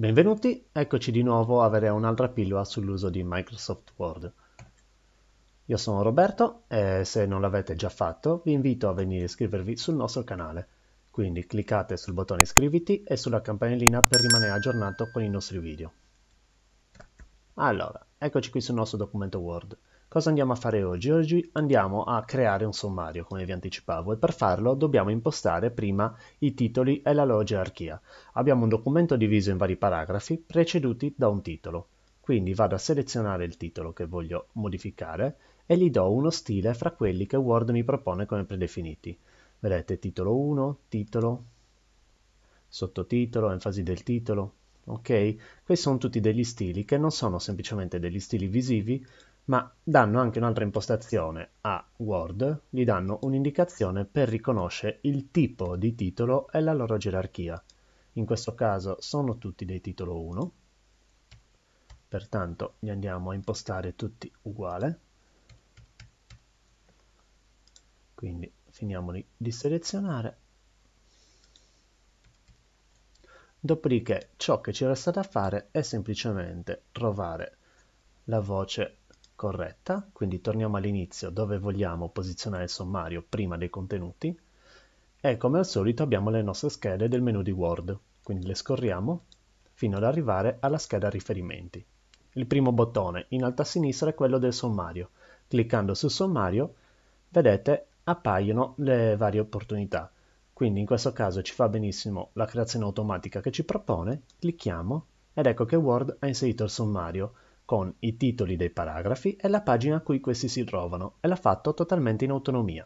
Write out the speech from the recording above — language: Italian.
Benvenuti, eccoci di nuovo a avere un'altra pillola sull'uso di Microsoft Word. Io sono Roberto e se non l'avete già fatto vi invito a venire a iscrivervi sul nostro canale. Quindi cliccate sul bottone iscriviti e sulla campanellina per rimanere aggiornato con i nostri video. Allora, eccoci qui sul nostro documento Word. Cosa andiamo a fare oggi? Oggi andiamo a creare un sommario, come vi anticipavo, e per farlo dobbiamo impostare prima i titoli e la loro gerarchia. Abbiamo un documento diviso in vari paragrafi preceduti da un titolo. Quindi vado a selezionare il titolo che voglio modificare e gli do uno stile fra quelli che Word mi propone come predefiniti. Vedete titolo 1, titolo, sottotitolo, enfasi del titolo, ok? Questi sono tutti degli stili che non sono semplicemente degli stili visivi, ma danno anche un'altra impostazione a Word, gli danno un'indicazione per riconoscere il tipo di titolo e la loro gerarchia. In questo caso sono tutti dei titolo 1, pertanto li andiamo a impostare tutti uguale. Quindi finiamoli di selezionare. Dopodiché ciò che ci resta da fare è semplicemente trovare la voce corretta, quindi torniamo all'inizio dove vogliamo posizionare il sommario prima dei contenuti e come al solito abbiamo le nostre schede del menu di Word, quindi le scorriamo fino ad arrivare alla scheda riferimenti. Il primo bottone in alto a sinistra è quello del sommario. Cliccando sul sommario vedete appaiono le varie opportunità. Quindi in questo caso ci fa benissimo la creazione automatica che ci propone, clicchiamo ed ecco che Word ha inserito il sommario con i titoli dei paragrafi e la pagina a cui questi si trovano e l'ha fatto totalmente in autonomia.